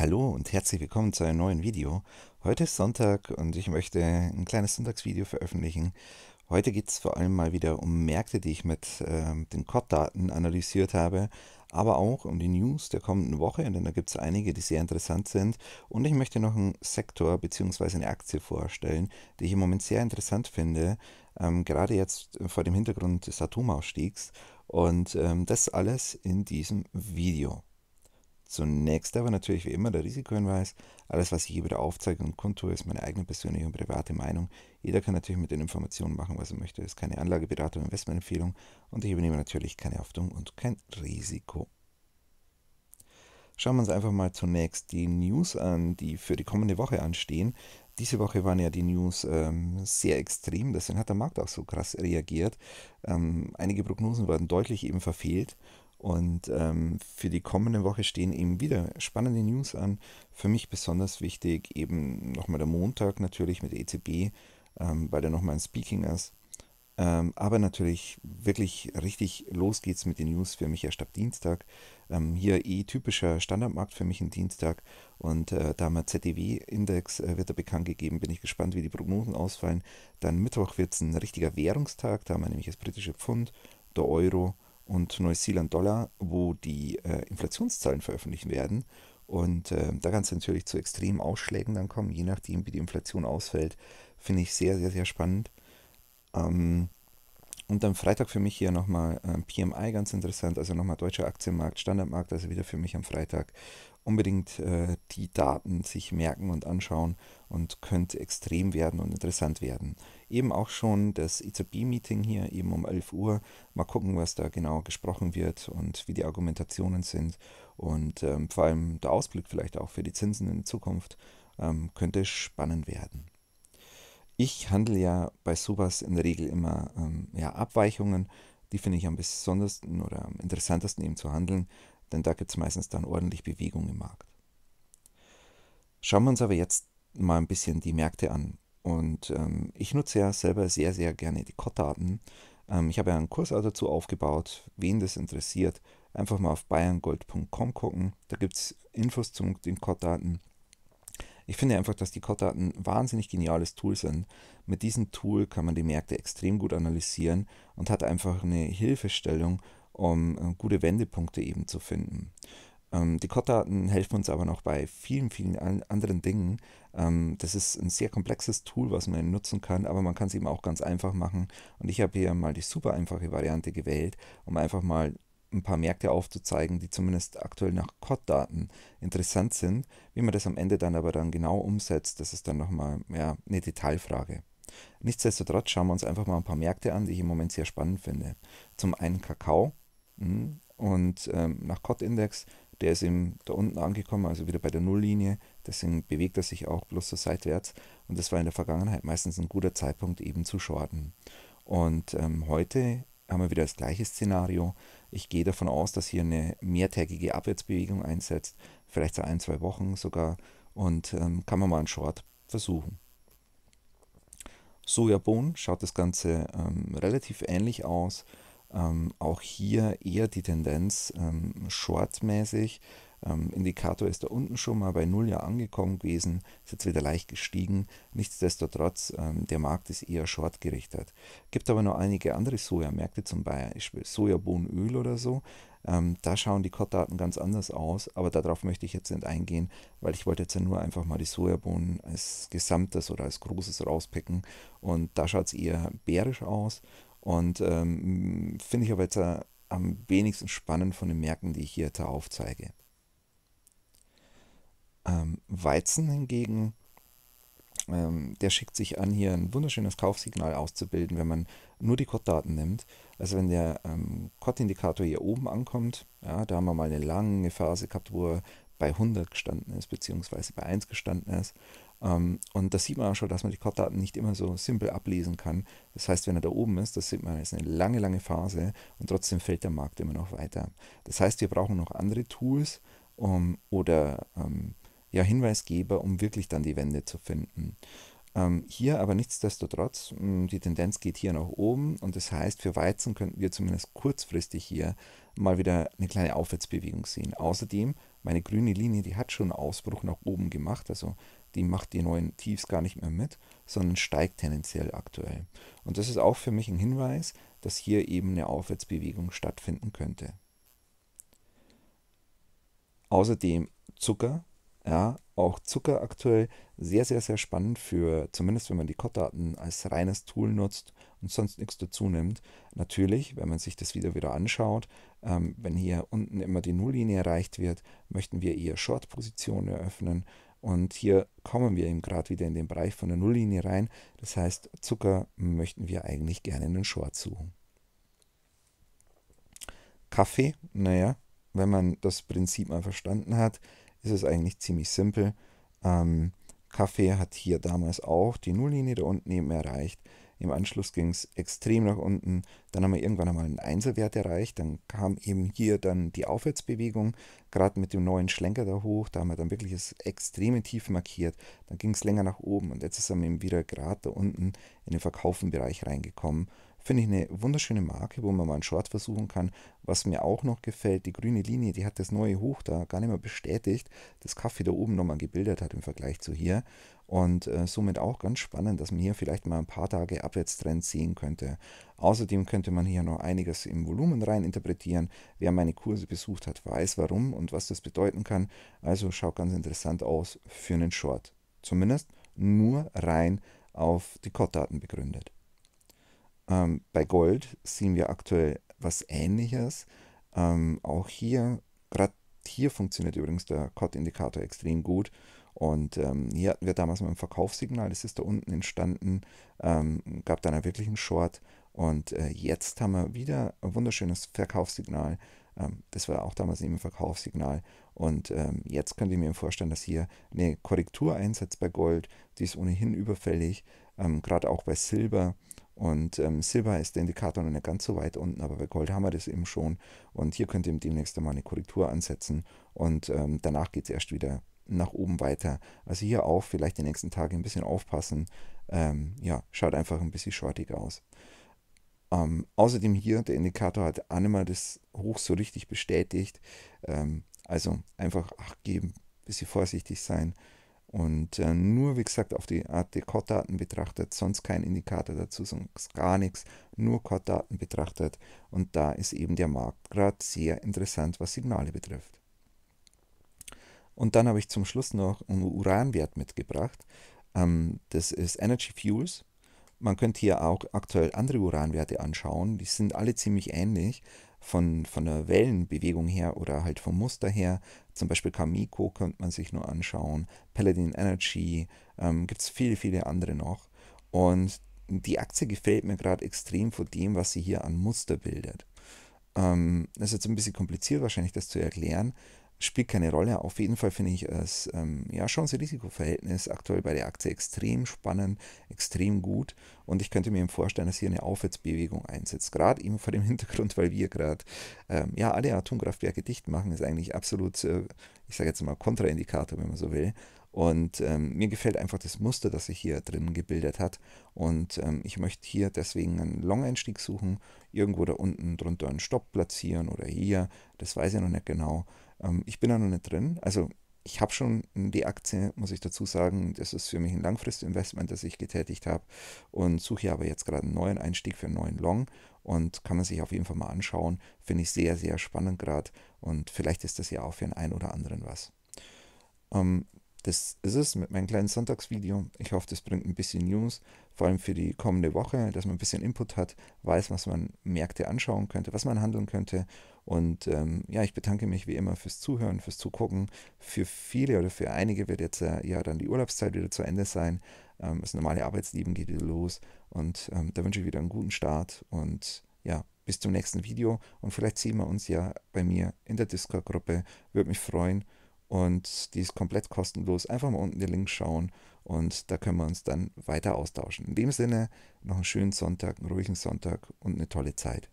Hallo und herzlich willkommen zu einem neuen Video. Heute ist Sonntag und ich möchte ein kleines Sonntagsvideo veröffentlichen. Heute geht es vor allem mal wieder um Märkte, die ich mit äh, den COD-Daten analysiert habe, aber auch um die News der kommenden Woche, denn da gibt es einige, die sehr interessant sind. Und ich möchte noch einen Sektor bzw. eine Aktie vorstellen, die ich im Moment sehr interessant finde, ähm, gerade jetzt vor dem Hintergrund des Atomausstiegs. Und ähm, das alles in diesem Video. Zunächst aber natürlich wie immer der Risikohinweis. Alles, was ich hier wieder aufzeige und kundtue, ist meine eigene persönliche und private Meinung. Jeder kann natürlich mit den Informationen machen, was er möchte. Es ist keine Anlageberatung, Investmentempfehlung und ich übernehme natürlich keine Haftung und kein Risiko. Schauen wir uns einfach mal zunächst die News an, die für die kommende Woche anstehen. Diese Woche waren ja die News ähm, sehr extrem, deswegen hat der Markt auch so krass reagiert. Ähm, einige Prognosen wurden deutlich eben verfehlt und ähm, für die kommende Woche stehen eben wieder spannende News an. Für mich besonders wichtig eben nochmal der Montag natürlich mit EZB, ähm, weil da nochmal ein Speaking ist. Ähm, aber natürlich wirklich richtig los geht's mit den News für mich erst ab Dienstag. Ähm, hier eh typischer Standardmarkt für mich ein Dienstag und äh, da mal ZDW-Index äh, wird da bekannt gegeben. Bin ich gespannt, wie die Prognosen ausfallen. Dann Mittwoch wird's ein richtiger Währungstag, da haben wir nämlich das britische Pfund, der Euro und Neuseeland Dollar, wo die äh, Inflationszahlen veröffentlicht werden. Und äh, da kann es natürlich zu extremen Ausschlägen dann kommen, je nachdem, wie die Inflation ausfällt. Finde ich sehr, sehr, sehr spannend. Ähm, und am Freitag für mich hier nochmal äh, PMI, ganz interessant, also nochmal deutscher Aktienmarkt, Standardmarkt, also wieder für mich am Freitag unbedingt äh, die Daten sich merken und anschauen und könnte extrem werden und interessant werden. Eben auch schon das EZB-Meeting hier, eben um 11 Uhr. Mal gucken, was da genau gesprochen wird und wie die Argumentationen sind und ähm, vor allem der Ausblick vielleicht auch für die Zinsen in Zukunft ähm, könnte spannend werden. Ich handle ja bei sowas in der Regel immer ähm, ja, Abweichungen. Die finde ich am besondersten oder am interessantesten eben zu handeln, denn da gibt es meistens dann ordentlich Bewegung im Markt. Schauen wir uns aber jetzt mal ein bisschen die Märkte an. Und ähm, ich nutze ja selber sehr, sehr gerne die Kottdaten. Ähm, ich habe ja einen Kurs auch dazu aufgebaut. Wen das interessiert, einfach mal auf bayerngold.com gucken. Da gibt es Infos zu den Kottdaten. Ich finde einfach, dass die Kottdaten ein wahnsinnig geniales Tool sind. Mit diesem Tool kann man die Märkte extrem gut analysieren und hat einfach eine Hilfestellung, um äh, gute Wendepunkte eben zu finden. Ähm, die Kotdaten helfen uns aber noch bei vielen, vielen an anderen Dingen. Ähm, das ist ein sehr komplexes Tool, was man nutzen kann, aber man kann es eben auch ganz einfach machen. Und ich habe hier mal die super einfache Variante gewählt, um einfach mal ein paar Märkte aufzuzeigen, die zumindest aktuell nach Kod-Daten interessant sind. Wie man das am Ende dann aber dann genau umsetzt, das ist dann nochmal ja, eine Detailfrage. Nichtsdestotrotz schauen wir uns einfach mal ein paar Märkte an, die ich im Moment sehr spannend finde. Zum einen Kakao. Mhm. Und ähm, nach Cot-Index, der ist eben da unten angekommen, also wieder bei der Nulllinie. Deswegen bewegt er sich auch bloß so seitwärts. Und das war in der Vergangenheit meistens ein guter Zeitpunkt, eben zu shorten. Und ähm, heute haben wir wieder das gleiche Szenario. Ich gehe davon aus, dass hier eine mehrtägige Abwärtsbewegung einsetzt, vielleicht so ein, zwei Wochen sogar. Und ähm, kann man mal einen Short versuchen. Sojabohnen schaut das Ganze ähm, relativ ähnlich aus. Ähm, auch hier eher die Tendenz ähm, shortmäßig. Ähm, Indikator ist da unten schon mal bei null ja angekommen gewesen, ist jetzt wieder leicht gestiegen. Nichtsdestotrotz, ähm, der Markt ist eher short gerichtet. Gibt aber noch einige andere Sojamärkte, zum Beispiel Sojabohnenöl oder so. Ähm, da schauen die Kottdaten ganz anders aus, aber darauf möchte ich jetzt nicht eingehen, weil ich wollte jetzt ja nur einfach mal die Sojabohnen als Gesamtes oder als Großes rauspicken. Und da schaut es eher bärisch aus. Und ähm, finde ich aber jetzt äh, am wenigsten spannend von den Märkten, die ich hier aufzeige. Ähm, Weizen hingegen, ähm, der schickt sich an, hier ein wunderschönes Kaufsignal auszubilden, wenn man nur die Kottdaten nimmt. Also wenn der ähm, kott hier oben ankommt, ja, da haben wir mal eine lange Phase gehabt, wo er bei 100 gestanden ist, beziehungsweise bei 1 gestanden ist. Ähm, und das sieht man auch schon, dass man die Kartdaten nicht immer so simpel ablesen kann. Das heißt, wenn er da oben ist, das sieht man, ist eine lange, lange Phase und trotzdem fällt der Markt immer noch weiter. Das heißt, wir brauchen noch andere Tools um, oder um, ähm, ja, Hinweisgeber, um wirklich dann die Wende zu finden. Um, ähm, hier aber nichtsdestotrotz, hm, die Tendenz geht hier nach oben und das heißt, für Weizen könnten wir zumindest kurzfristig hier mal wieder eine kleine Aufwärtsbewegung sehen. Außerdem, meine grüne Linie, die hat schon einen Ausbruch nach oben gemacht, also die macht die neuen Tiefs gar nicht mehr mit, sondern steigt tendenziell aktuell. Und das ist auch für mich ein Hinweis, dass hier eben eine Aufwärtsbewegung stattfinden könnte. Außerdem Zucker, ja, auch Zucker aktuell sehr, sehr, sehr spannend für, zumindest wenn man die Kotdaten als reines Tool nutzt und sonst nichts dazu nimmt. Natürlich, wenn man sich das wieder wieder anschaut, ähm, wenn hier unten immer die Nulllinie erreicht wird, möchten wir eher Short-Positionen eröffnen. Und hier kommen wir eben gerade wieder in den Bereich von der Nulllinie rein. Das heißt, Zucker möchten wir eigentlich gerne in den Short suchen. Kaffee, naja, wenn man das Prinzip mal verstanden hat, ist es eigentlich ziemlich simpel. Ähm, Kaffee hat hier damals auch die Nulllinie da unten eben erreicht. Im Anschluss ging es extrem nach unten. Dann haben wir irgendwann einmal einen Einserwert erreicht. Dann kam eben hier dann die Aufwärtsbewegung, gerade mit dem neuen Schlenker da hoch. Da haben wir dann wirklich das extreme Tief markiert. Dann ging es länger nach oben und jetzt ist er eben wieder gerade da unten in den Verkaufenbereich reingekommen. Finde ich eine wunderschöne Marke, wo man mal einen Short versuchen kann. Was mir auch noch gefällt, die grüne Linie, die hat das neue Hoch da gar nicht mehr bestätigt, das Kaffee da oben nochmal gebildet hat im Vergleich zu hier. Und äh, somit auch ganz spannend, dass man hier vielleicht mal ein paar Tage Abwärtstrend sehen könnte. Außerdem könnte man hier noch einiges im Volumen rein interpretieren. Wer meine Kurse besucht hat, weiß warum und was das bedeuten kann. Also schaut ganz interessant aus für einen Short. Zumindest nur rein auf die Kotdaten begründet. Ähm, bei Gold sehen wir aktuell was ähnliches. Ähm, auch hier, gerade hier funktioniert übrigens der Cod-Indikator extrem gut. Und ähm, hier hatten wir damals mal ein Verkaufssignal, das ist da unten entstanden, ähm, gab dann wirklich einen Short. Und äh, jetzt haben wir wieder ein wunderschönes Verkaufssignal. Ähm, das war auch damals eben ein Verkaufssignal. Und ähm, jetzt könnt ihr mir vorstellen, dass hier eine Korrektur einsetzt bei Gold. Die ist ohnehin überfällig, ähm, gerade auch bei Silber. Und ähm, Silber ist der Indikator noch nicht ganz so weit unten, aber bei Gold haben wir das eben schon. Und hier könnt ihr demnächst einmal eine Korrektur ansetzen. Und ähm, danach geht es erst wieder nach oben weiter. Also hier auch vielleicht die nächsten Tage ein bisschen aufpassen. Ähm, ja, schaut einfach ein bisschen shortig aus. Ähm, außerdem hier, der Indikator hat Anima das hoch so richtig bestätigt. Ähm, also einfach Acht geben, ein bisschen vorsichtig sein. Und äh, nur, wie gesagt, auf die Art der cod betrachtet, sonst kein Indikator dazu, sonst gar nichts, nur cod betrachtet. Und da ist eben der Markt gerade sehr interessant, was Signale betrifft. Und dann habe ich zum Schluss noch einen Uranwert mitgebracht. Ähm, das ist Energy Fuels. Man könnte hier auch aktuell andere Uranwerte anschauen. Die sind alle ziemlich ähnlich von, von der Wellenbewegung her oder halt vom Muster her. Zum Beispiel Kamiko könnte man sich nur anschauen. Paladin Energy. Ähm, Gibt es viele, viele andere noch. Und die Aktie gefällt mir gerade extrem von dem, was sie hier an Muster bildet. Ähm, das ist jetzt ein bisschen kompliziert wahrscheinlich, das zu erklären spielt keine Rolle. Auf jeden Fall finde ich das ähm, ja, Chance-Risiko-Verhältnis aktuell bei der Aktie extrem spannend, extrem gut. Und ich könnte mir vorstellen, dass hier eine Aufwärtsbewegung einsetzt. Gerade eben vor dem Hintergrund, weil wir gerade ähm, ja, alle Atomkraftwerke dicht machen, ist eigentlich absolut, äh, ich sage jetzt mal, Kontraindikator, wenn man so will. Und ähm, mir gefällt einfach das Muster, das sich hier drin gebildet hat. Und ähm, ich möchte hier deswegen einen Long-Einstieg suchen, irgendwo da unten drunter einen Stopp platzieren oder hier, das weiß ich noch nicht genau. Ähm, ich bin da noch nicht drin. Also ich habe schon die Aktie, muss ich dazu sagen, das ist für mich ein Langfristinvestment, das ich getätigt habe und suche aber jetzt gerade einen neuen Einstieg für einen neuen Long und kann man sich auf jeden Fall mal anschauen. Finde ich sehr, sehr spannend gerade und vielleicht ist das ja auch für den einen oder anderen was. Ähm, das ist es mit meinem kleinen Sonntagsvideo. Ich hoffe, das bringt ein bisschen News, vor allem für die kommende Woche, dass man ein bisschen Input hat, weiß, was man Märkte anschauen könnte, was man handeln könnte und ähm, ja, ich bedanke mich wie immer fürs Zuhören, fürs Zugucken. Für viele oder für einige wird jetzt äh, ja dann die Urlaubszeit wieder zu Ende sein. Ähm, das normale Arbeitsleben geht wieder los. Und ähm, da wünsche ich wieder einen guten Start und ja, bis zum nächsten Video. Und vielleicht sehen wir uns ja bei mir in der Discord-Gruppe. Würde mich freuen. Und die ist komplett kostenlos. Einfach mal unten den Link schauen und da können wir uns dann weiter austauschen. In dem Sinne, noch einen schönen Sonntag, einen ruhigen Sonntag und eine tolle Zeit.